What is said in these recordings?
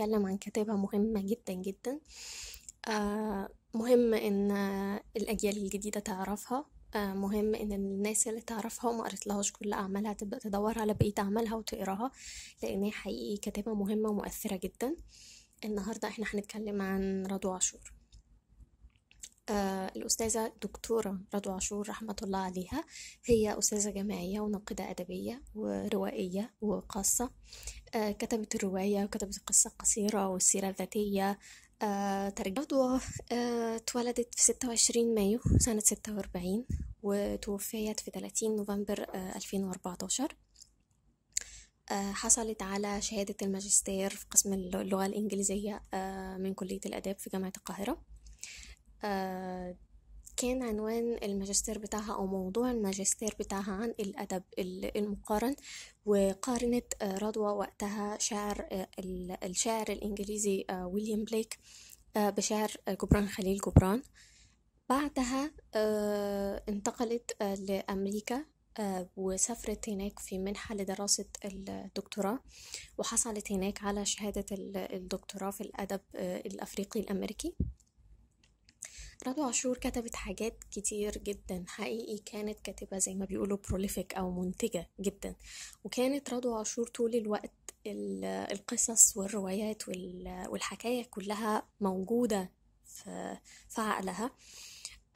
هنتكلم عن كتابة مهمة جدا جدا آه، مهم ان الاجيال الجديدة تعرفها آه، مهم ان الناس اللي تعرفها وما قريتلهاش كل اعمالها تبدا تدور على بقيه اعمالها وتقراها لان هي حقيقي كتابه مهمه ومؤثره جدا النهارده احنا هنتكلم عن رضوى عاشور آه، الأستاذة دكتورة رضوى عاشور رحمة الله عليها هي أستاذة جامعية وناقدة أدبية وروائية وقاصة آه، كتبت الرواية وكتبت قصة قصيرة والسيرة الذاتية آه، رضوى اتولدت في 26 مايو سنة 46 وتوفيت في 30 نوفمبر 2014 حصلت على شهادة الماجستير في قسم اللغة الإنجليزية من كلية الآداب في جامعة القاهرة آه، كان عنوان الماجستير بتاعها أو موضوع الماجستير بتاعها عن الأدب المقارن وقارنت آه، رضوى وقتها شعر آه، الشاعر الإنجليزي ويليام بليك بشعر جبران خليل جبران بعدها انتقلت لأمريكا وسافرت هناك في منحة لدراسة الدكتوراه وحصلت هناك على شهادة الدكتوراه في الأدب الأفريقي الأمريكي رضوى عاشور كتبت حاجات كتير جدا حقيقي كانت كاتبة زي ما بيقولوا بروليفيك أو منتجة جدا وكانت رضوى عاشور طول الوقت القصص والروايات والحكاية كلها موجودة في عقلها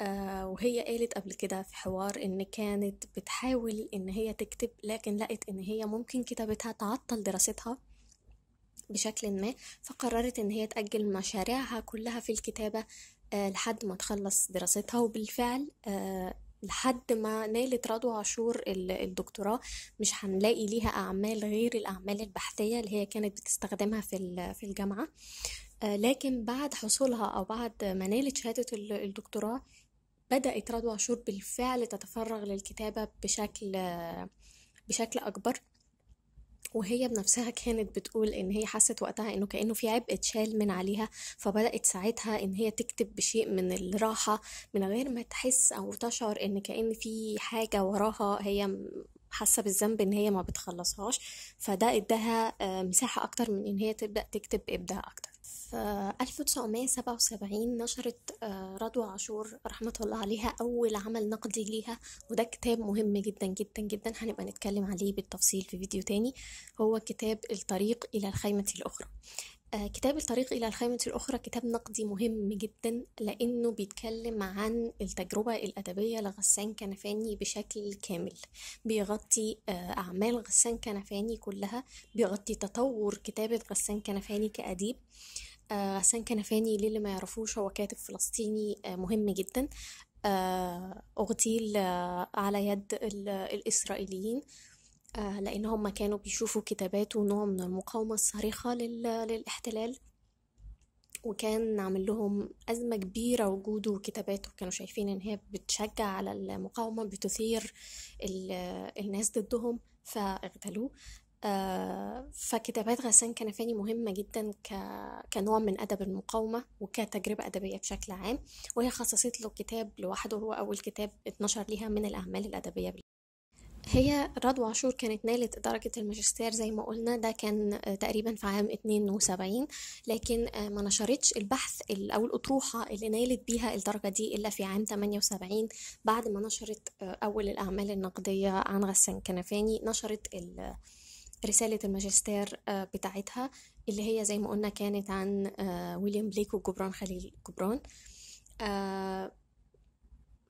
آه، وهي قالت قبل كده في حوار ان كانت بتحاول ان هي تكتب لكن لقت ان هي ممكن كتابتها تعطل دراستها بشكل ما فقررت ان هي تأجل مشاريعها كلها في الكتابة آه، لحد ما تخلص دراستها وبالفعل آه، لحد ما نالت رضوى عاشور الدكتوراه مش هنلاقي ليها أعمال غير الأعمال البحثية اللي هي كانت بتستخدمها في في الجامعة آه، لكن بعد حصولها أو بعد ما نالت شهادة الدكتوراه بدأت رضوى عاشور بالفعل تتفرغ للكتابة بشكل بشكل أكبر وهي بنفسها كانت بتقول ان هي حست وقتها انه كانه في عبء اتشال من عليها فبدات ساعتها ان هي تكتب بشيء من الراحه من غير ما تحس او تشعر ان كان في حاجه وراها هي حاسه بالذنب ان هي ما بتخلصهاش فده اداها آه، مساحه اكتر من ان هي تبدا تكتب ابداع اكتر في 1977 نشرت آه، رضوى عاشور رحمة الله عليها أول عمل نقدي ليها وده كتاب مهم جدا جدا جدا هنبقى نتكلم عليه بالتفصيل في فيديو تاني هو كتاب الطريق إلى الخيمة الأخرى آه، كتاب الطريق إلى الخيمة الأخرى كتاب نقدي مهم جدا لأنه بيتكلم عن التجربة الأدبية لغسان كنفاني بشكل كامل بيغطي آه، أعمال غسان كنفاني كلها بيغطي تطور كتابة غسان كنفاني كأديب غسان آه، كنفاني للي ما يعرفوش هو كاتب فلسطيني آه، مهم جدا آه، اغتيل على يد الاسرائيليين لان هم كانوا بيشوفوا كتاباته نوع من المقاومه الصريحه للاحتلال وكان عامل لهم أزمة كبيرة وجوده وكتاباته كانوا شايفين إن هي بتشجع على المقاومة بتثير الناس ضدهم فاغتالوه آه، فكتابات غسان كنفاني مهمة جدا كنوع من أدب المقاومة وكتجربة أدبية بشكل عام وهي خصصت له كتاب لوحده هو أول كتاب اتنشر ليها من الأعمال الأدبية هي رضوى عاشور كانت نالت درجة الماجستير زي ما قلنا ده كان تقريبا في عام 72 لكن آه، ما نشرتش البحث أو الأطروحة اللي نالت بيها الدرجة دي إلا في عام 78 بعد ما نشرت آه، أول الأعمال النقدية عن غسان كنفاني نشرت ال رسالة الماجستير آه، بتاعتها اللي هي زي ما قلنا كانت عن آه، ويليام بليك وجبران خليل جبران آه،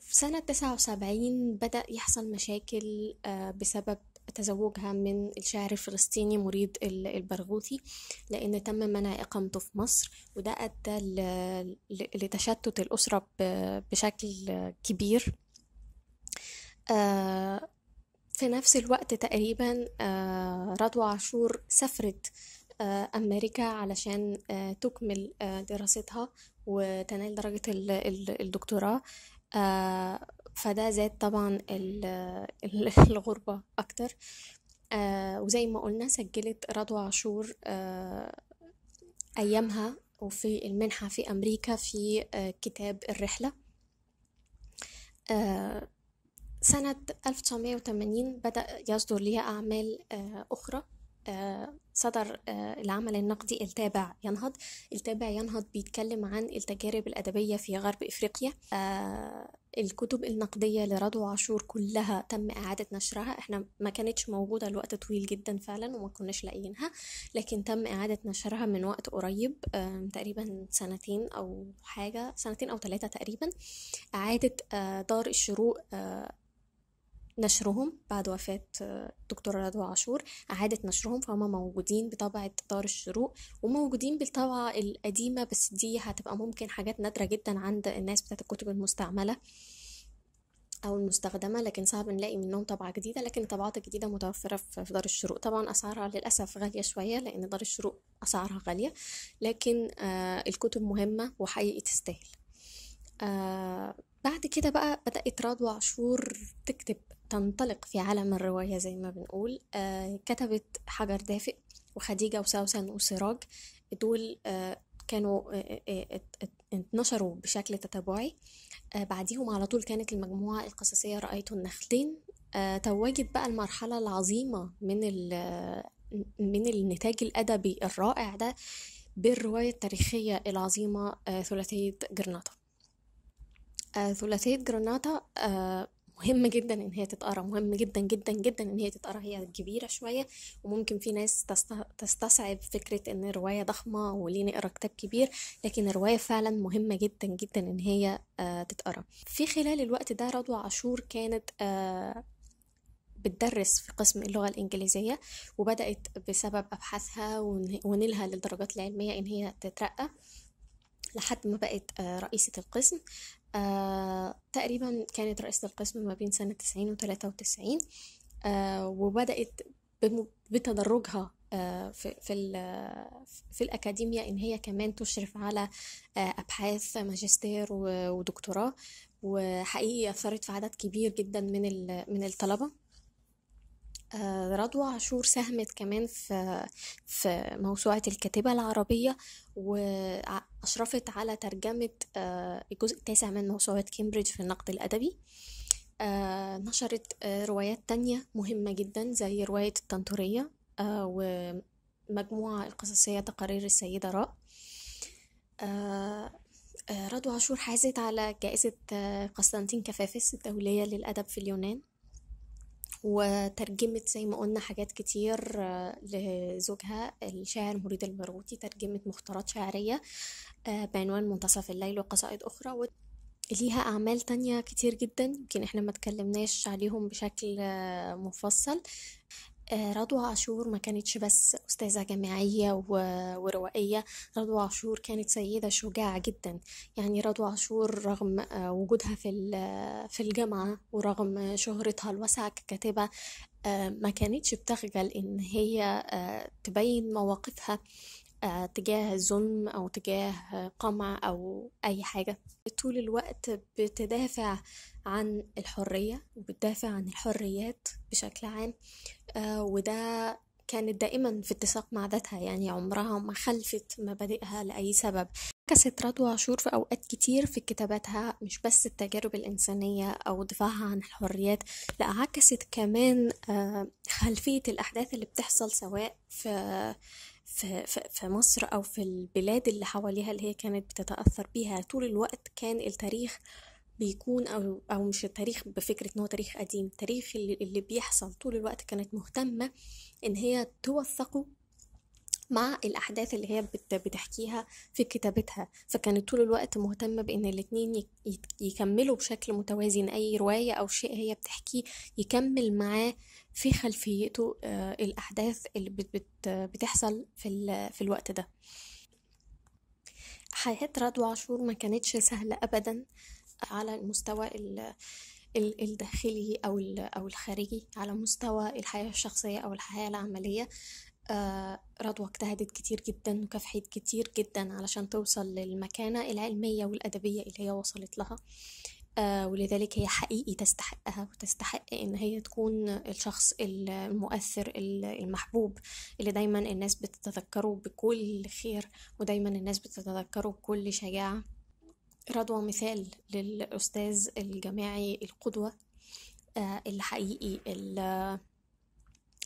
في سنة تسعة وسبعين بدأ يحصل مشاكل بسبب تزوجها من الشاعر الفلسطيني مريد البرغوثي لأن تم منع إقامته في مصر وده أدى لتشتت الأسرة بشكل كبير في نفس الوقت تقريبا آه، رضوى عاشور سافرت آه، أمريكا علشان آه، تكمل دراستها وتنال درجة الدكتوراه فده زاد طبعا الغربة أكتر وزي ما قلنا سجلت رضوى عاشور أيامها وفي المنحة في أمريكا في كتاب الرحلة سنة 1980 بدأ يصدر لها أعمال آه، أخرى آه، صدر آه، العمل النقدي التابع ينهض التابع ينهض بيتكلم عن التجارب الأدبية في غرب إفريقيا الكتب النقدية لرضو عاشور كلها تم إعادة نشرها احنا ما كانتش موجودة لوقت طويل جدا فعلا وما كناش لاقيينها لكن تم إعادة نشرها من وقت قريب تقريبا سنتين أو حاجة سنتين أو ثلاثة تقريبا إعادة دار الشروق نشرهم بعد وفاة الدكتورة رضوى عاشور إعادة نشرهم فهم موجودين بطبعة دار الشروق وموجودين بالطبعة القديمة بس دي هتبقى ممكن حاجات نادرة جدا عند الناس بتاعت الكتب المستعملة أو المستخدمة لكن صعب نلاقي منهم طبعة جديدة لكن الطبعات الجديدة متوفرة في دار الشروق طبعا أسعارها للأسف غالية شوية لأن دار الشروق أسعارها غالية لكن آه الكتب مهمة وحقيقي تستاهل آه بعد كده بقى بدأت رضوى عاشور تكتب تنطلق في عالم الرواية زي ما بنقول آه، كتبت حجر دافئ وخديجة وسوسن وسراج دول آه، كانوا انتشروا آه، بشكل تتابعي بعديهم على طول كانت المجموعة القصصية رأيت النخلين تواجد بقى المرحلة العظيمة من من النتاج الأدبي الرائع ده بالرواية التاريخية العظيمة ثلاثية جرناطة ثلاثية جرناطة مهم جدا ان هي تتقرا مهم جدا جدا جدا ان هي تتقرا هي كبيره شويه وممكن في ناس تستصعب فكره ان الروايه ضخمه وليه نقرا كتاب كبير لكن الروايه فعلا مهمه جدا جدا ان هي آه، تتقرا في خلال الوقت ده رضوى عاشور كانت آه، بتدرس في قسم اللغة الإنجليزية وبدأت بسبب أبحاثها ونيلها للدرجات العلمية إن هي تترقى لحد ما بقت آه، رئيسة القسم آه، تقريبا كانت رئيسة القسم ما بين سنة تسعين وتلاتة وتسعين آه، وبدأت بتدرجها آه، في في, في الأكاديمية إن هي كمان تشرف على أبحاث ماجستير ودكتوراه وحقيقي أثرت في عدد كبير جدا من من الطلبة آه، رضوى عاشور ساهمت كمان في في موسوعة الكاتبة العربية وأشرفت على ترجمة آه، الجزء التاسع من موسوعة كامبريدج في النقد الأدبي آه، نشرت روايات تانية مهمة جدا زي رواية التنطورية ومجموعة القصصية تقارير السيدة راء رضوى عاشور حازت على جائزة قسطنطين كفافس الدولية للأدب في اليونان وترجمت زي ما قلنا حاجات كتير آه، لزوجها الشاعر مريد المرغوطي ترجمت مختارات شعرية آه، بعنوان منتصف الليل وقصائد أخرى ليها أعمال تانية كتير جدا يمكن احنا ما تكلمناش عليهم بشكل آه، مفصل آه، رضوى عاشور ما كانتش بس أستاذة جامعية وروائية رضوى عاشور كانت سيدة شجاعة جدا يعني رضوى عاشور رغم آه، وجودها في في الجامعة ورغم شهرتها الواسعة ككاتبة آه، ما كانتش بتخجل إن هي تبين مواقفها آه، تجاه الظلم أو تجاه قمع أو أي حاجة طول الوقت بتدافع عن الحرية وبتدافع عن الحريات بشكل عام آه، وده كانت دائما في اتساق مع ذاتها يعني عمرها ما خلفت مبادئها لأي سبب عكست رضوى عاشور في أوقات كتير في كتاباتها مش بس التجارب الإنسانية أو دفاعها عن الحريات لا عكست كمان آه، خلفية الأحداث اللي بتحصل سواء في في مصر أو في البلاد اللي حواليها اللي هي كانت بتتأثر بيها طول الوقت كان التاريخ بيكون أو, أو مش التاريخ بفكرة إن هو تاريخ قديم التاريخ اللي بيحصل طول الوقت كانت مهتمة إن هي توثقه مع الأحداث اللي هي بتحكيها في كتابتها فكانت طول الوقت مهتمة بإن الاتنين يكملوا بشكل متوازن أي رواية أو شيء هي بتحكيه يكمل معاه في خلفيته آه، الأحداث اللي بتحصل في الوقت ده حياة رضوى عاشور ما كانتش سهلة أبدا على المستوى الداخلي أو أو الخارجي على مستوى الحياة الشخصية أو الحياة العملية آه، رضوى اجتهدت كتير جدا وكافحت كتير جدا علشان توصل للمكانة العلمية والأدبية اللي هي وصلت لها آه، ولذلك هي حقيقي تستحقها وتستحق ان هي تكون الشخص المؤثر المحبوب اللي دايما الناس بتتذكره بكل خير ودايما الناس بتتذكره بكل شجاعة رضوى مثال للأستاذ الجامعي القدوة الحقيقي آه، اللي حقيقي اللي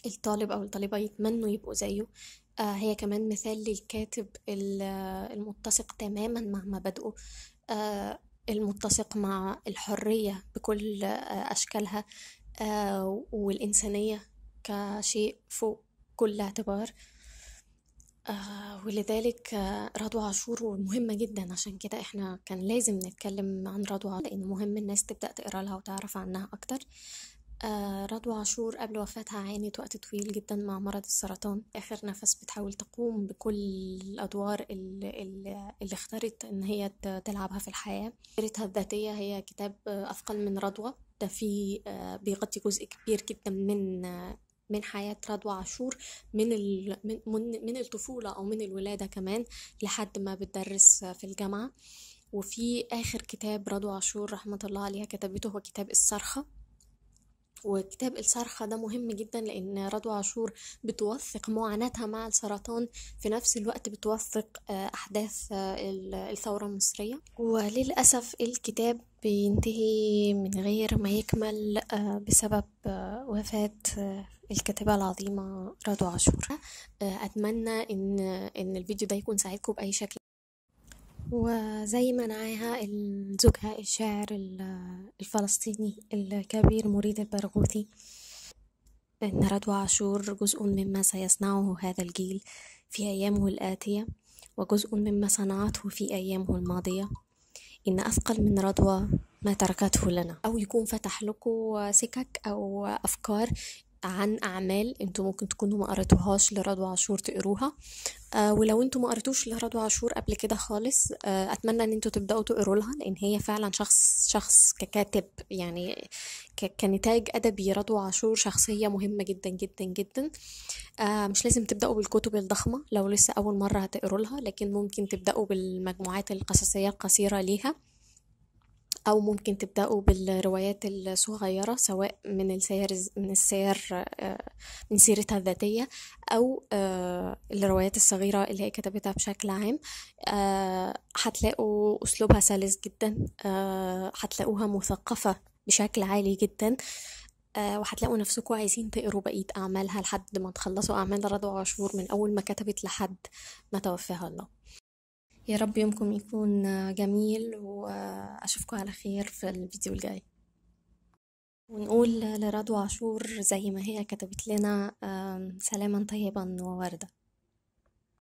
الطالب أو الطالبة يتمنوا يبقوا زيه آه هي كمان مثال للكاتب المتسق تماما مع مبادئه آه المتسق مع الحرية بكل آه أشكالها آه، والإنسانية كشيء فوق كل اعتبار آه، ولذلك آه، رضوى عاشور مهمة جدا عشان كده احنا كان لازم نتكلم عن رضوى لأن مهم الناس تبدأ تقرا لها وتعرف عنها أكتر آه، رضوى عاشور قبل وفاتها عانت وقت طويل جدا مع مرض السرطان آخر نفس بتحاول تقوم بكل الأدوار اللي, اللي اختارت إن هي تلعبها في الحياة سيرتها الذاتية هي كتاب آه، أثقل من رضوى ده في آه، بيغطي جزء كبير جدا من من حياة رضوى عاشور من من من الطفولة أو من الولادة كمان لحد ما بتدرس في الجامعة وفي آخر كتاب رضوى عاشور رحمة الله عليها كتبته هو كتاب الصرخة وكتاب الصرخة ده مهم جدا لأن رضوى عاشور بتوثق معاناتها مع السرطان في نفس الوقت بتوثق آه، أحداث آه، الثورة المصرية وللأسف الكتاب بينتهي من غير ما يكمل آه، بسبب وفاة الكاتبة العظيمة رضوى عاشور أتمنى إن إن الفيديو ده يكون ساعدكم بأي شكل وزي ما نعاها زوجها الشاعر الفلسطيني الكبير مريد البرغوثي إن رد عاشور جزء مما سيصنعه هذا الجيل في أيامه الآتية وجزء مما صنعته في أيامه الماضية إن أثقل من رضوى ما تركته لنا أو يكون فتح لكم سكك أو أفكار عن أعمال انتوا ممكن تكونوا ما قريتوهاش لرضوى عاشور تقروها آه ولو انتوا ما قريتوش لرضوى عاشور قبل كده خالص آه اتمنى ان انتوا تبداوا تقروا لها لان هي فعلا شخص شخص ككاتب يعني كنتاج ادبي رضوى عاشور شخصيه مهمه جدا جدا جدا آه مش لازم تبداوا بالكتب الضخمه لو لسه اول مره هتقروا لها لكن ممكن تبداوا بالمجموعات القصصيه القصيره ليها أو ممكن تبدأوا بالروايات الصغيرة سواء من السير من السير آه، من سيرتها الذاتية أو آه، الروايات الصغيرة اللي هي كتبتها بشكل عام آه، هتلاقوا أسلوبها سلس جدا هتلاقوها مثقفة بشكل عالي جدا وهتلاقوا نفسكم عايزين تقروا بقية أعمالها لحد ما تخلصوا أعمال رضوى عاشور من أول ما كتبت لحد ما توفاها الله يا رب يومكم يكون جميل وأشوفكم على خير في الفيديو الجاي ونقول لرضوى عاشور زي ما هي كتبت لنا سلاما طيبا ووردة